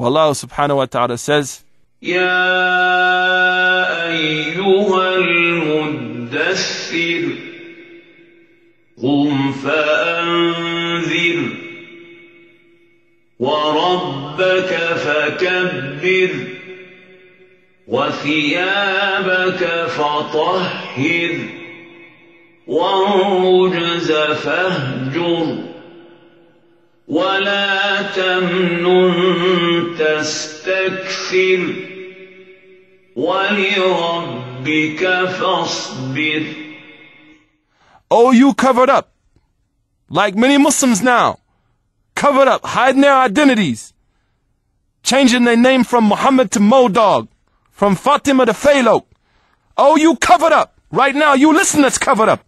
Allah subhanahu wa ta'ala says, Ya ayyuhal muddassir, qum fa'anzir, وربك فكبر وثيابك فطهر والرجز فاهجر ولا تمنن تستكثر ولربك فاصبر Oh, you covered up, like many Muslims now, covered up, hiding their identities, changing their name from Muhammad to Modog, from Fatima to Phalo. Oh, you covered up. Right now, you listen that's covered up.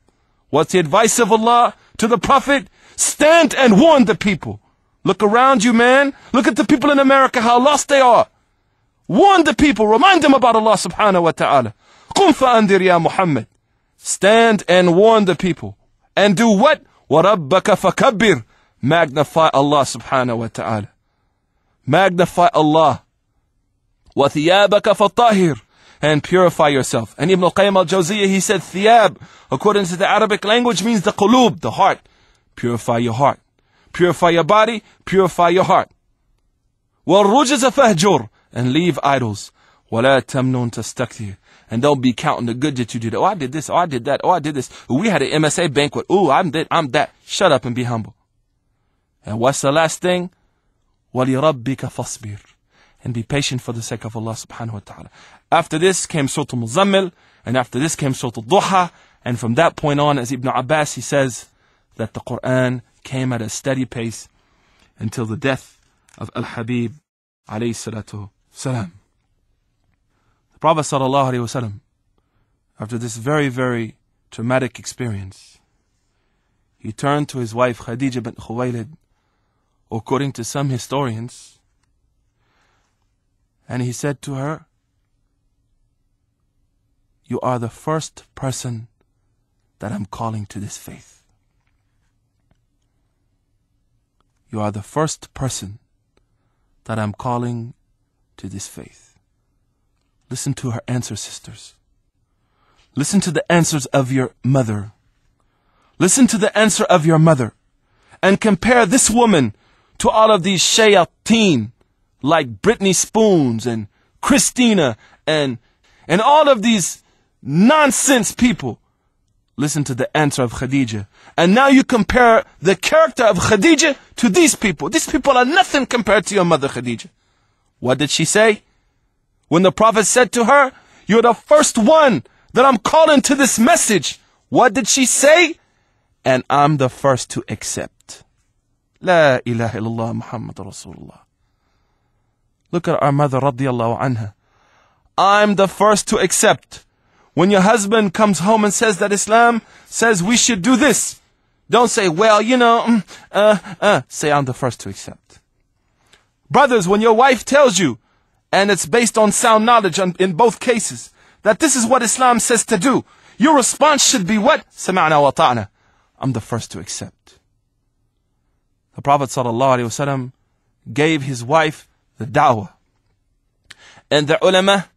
What's the advice of Allah to the Prophet? Stand and warn the people. Look around you, man. Look at the people in America, how lost they are. Warn the people. Remind them about Allah subhanahu wa ta'ala. قُمْ فَأَنْدِرْ ya Muhammad. Stand and warn the people. And do what? وَرَبَّكَ فَكَبِّرْ Magnify Allah subhanahu wa ta'ala. Magnify Allah. وَثِيَابَكَ فَطَّهِرْ and purify yourself. And Ibn al-Qayyim al-Jawziyah, he said, thiyab, according to the Arabic language, means the qulub, the heart. Purify your heart. Purify your body. Purify your heart. وَالرُّجْزَ فَهْجُرْ And leave idols. وَلَا تَمْنُونَ تَسْتَكْثِرْ And don't be counting the good that you did. Oh, I did this. Oh, I did that. Oh, I did this. we had an MSA banquet. Oh, I'm that. I'm that. Shut up and be humble. And what's the last thing? وَلِرَبِّكَ فَاصْبِرْ And be patient for the sake of Allah subhanahu wa ta'ala. After this came Surah Al-Muzammil, and after this came Surah Al-Duha, and from that point on, as Ibn Abbas, he says, that the Quran came at a steady pace until the death of Al Habib. The Prophet, Wasallam, after this very, very traumatic experience, he turned to his wife Khadija bint Khuwaylid, according to some historians, and he said to her, You are the first person that I'm calling to this faith. You are the first person that I'm calling to this faith. Listen to her answer, sisters. Listen to the answers of your mother. Listen to the answer of your mother and compare this woman to all of these shayateen like Britney Spoons and Christina and, and all of these nonsense people Listen to the answer of Khadija. And now you compare the character of Khadija to these people. These people are nothing compared to your mother Khadija. What did she say? When the Prophet said to her, you're the first one that I'm calling to this message. What did she say? And I'm the first to accept. La ilaha illallah Muhammad Rasulullah. Look at our mother radiallahu anha. I'm the first to accept. When your husband comes home and says that Islam says we should do this, don't say, well, you know, mm, uh, uh, say I'm the first to accept. Brothers, when your wife tells you, and it's based on sound knowledge in both cases, that this is what Islam says to do, your response should be what? Sama'na wa ta'na. I'm the first to accept. The Prophet ﷺ gave his wife the da'wah. And the ulama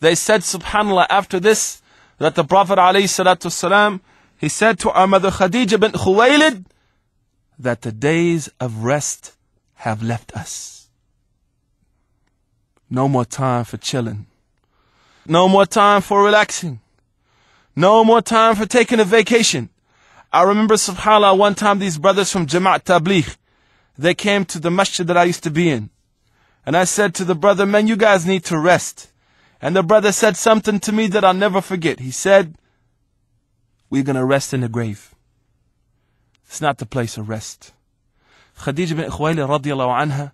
they said, subhanAllah, after this, that the Prophet والسلام, he said to our mother Khadija bin Khuwaylid, that the days of rest have left us. No more time for chilling. No more time for relaxing. No more time for taking a vacation. I remember, subhanAllah, one time these brothers from Jama'at Tabligh, they came to the masjid that I used to be in. And I said to the brother, man, you guys need to rest. And the brother said something to me that I'll never forget. He said, We're going to rest in the grave. It's not the place of rest. Khadija bin Ikhwayla radiallahu anha,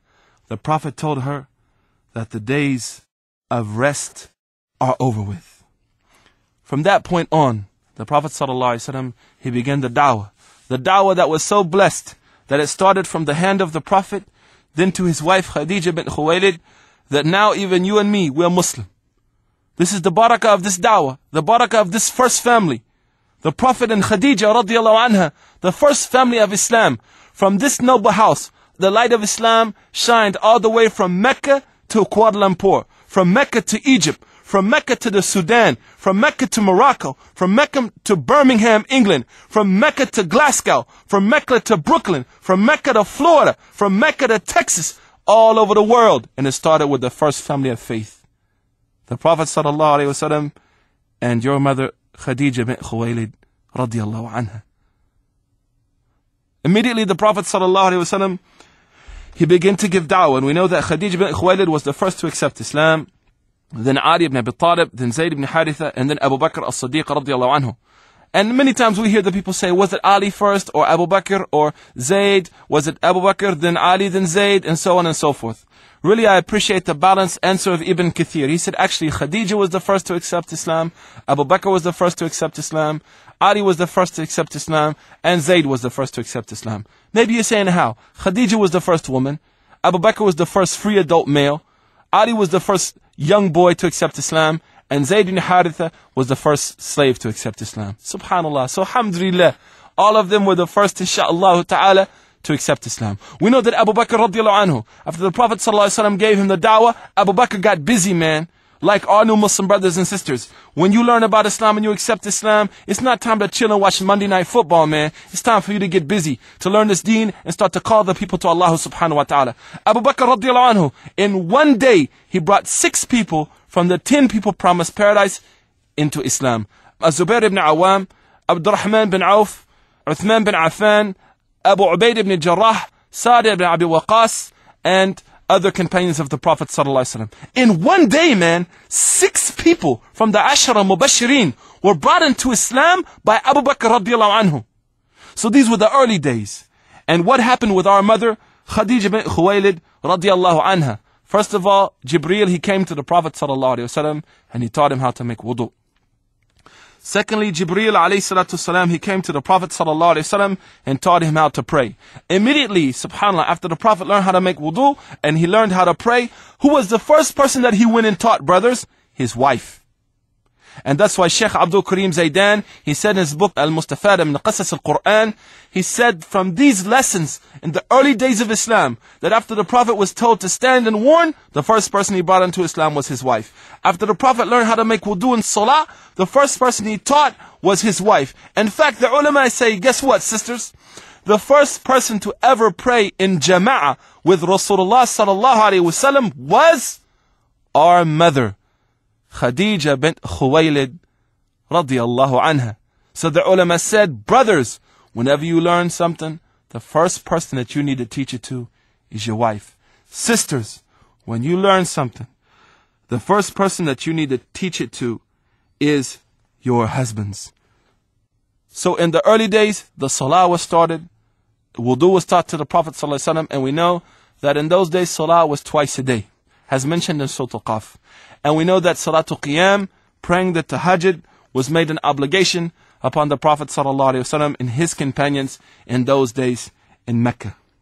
the Prophet told her that the days of rest are over with. From that point on, the Prophet وسلم he began the da'wah. The da'wah that was so blessed that it started from the hand of the Prophet, then to his wife Khadija bin Khuwailid, that now even you and me, we are Muslim. This is the barakah of this da'wah, the barakah of this first family. The Prophet and Khadija radiallahu anha, the first family of Islam. From this noble house, the light of Islam shined all the way from Mecca to Kuala Lumpur, from Mecca to Egypt, from Mecca to the Sudan, from Mecca to Morocco, from Mecca to Birmingham, England, from Mecca to Glasgow, from Mecca to Brooklyn, from Mecca to Florida, from Mecca to Texas, all over the world. And it started with the first family of faith the Prophet وسلم, and your mother Khadija bint Khuwaylid radiallahu anha. Immediately the Prophet وسلم, he began to give da'wah and we know that Khadija bint Khuwaylid was the first to accept Islam, then Ali ibn Abi Talib, then Zayd ibn Haritha and then Abu Bakr as-Siddiq radiallahu anhu. And many times we hear the people say, was it Ali first or Abu Bakr or Zayd? Was it Abu Bakr, then Ali, then Zayd, and so on and so forth. Really, I appreciate the balanced answer of Ibn Kathir. He said, actually, Khadija was the first to accept Islam, Abu Bakr was the first to accept Islam, Ali was the first to accept Islam, and Zayd was the first to accept Islam. Maybe you're saying how? Khadija was the first woman, Abu Bakr was the first free adult male, Ali was the first young boy to accept Islam, and Zayd Haritha was the first slave to accept Islam. Subhanallah. So alhamdulillah, all of them were the first insha'Allah ta'ala to accept Islam. We know that Abu Bakr radiallahu anhu, after the Prophet ﷺ gave him the dawah, Abu Bakr got busy, man. Like all new Muslim brothers and sisters, when you learn about Islam and you accept Islam, it's not time to chill and watch Monday night football, man. It's time for you to get busy, to learn this deen and start to call the people to Allah subhanahu wa ta'ala. Abu Bakr radiallahu anhu, in one day, he brought six people from the 10 people promised paradise into Islam. Zubair ibn Awam, Abdurrahman bin Auf, Uthman bin Affan, Abu Ubaid ibn Jarrah, Saad ibn Abi Waqas, and other companions of the Prophet In one day, man, six people from the Ashara Mubashirin were brought into Islam by Abu Bakr radiallahu anhu. So these were the early days. And what happened with our mother, Khadija bin Khuwailid radiallahu anha? First of all, Jibreel, he came to the Prophet وسلم, and he taught him how to make wudu. Secondly, Jibreel والسلام, he came to the Prophet وسلم, and taught him how to pray. Immediately, subhanAllah, after the Prophet learned how to make wudu and he learned how to pray, who was the first person that he went and taught, brothers? His wife. And that's why Sheikh Abdul Karim Zaidan, he said in his book Al-Mustafada min Qasas al-Quran, he said from these lessons in the early days of Islam, that after the Prophet was told to stand and warn, the first person he brought into Islam was his wife. After the Prophet learned how to make wudu and salah, the first person he taught was his wife. In fact, the ulama say, guess what, sisters? The first person to ever pray in jama'ah with Rasulullah sallallahu alaihi wasallam was our mother. Khadija bint Khuwaylid radiallahu anha. So the ulama said, brothers, whenever you learn something, the first person that you need to teach it to is your wife. Sisters, when you learn something, the first person that you need to teach it to is your husbands. So in the early days, the salah was started, wudu was taught to the Prophet wasallam, and we know that in those days, salah was twice a day has mentioned in Surah Al-Qaf. And we know that Salatul Qiyam, praying the Tahajjud, was made an obligation upon the Prophet ﷺ and his companions in those days in Mecca.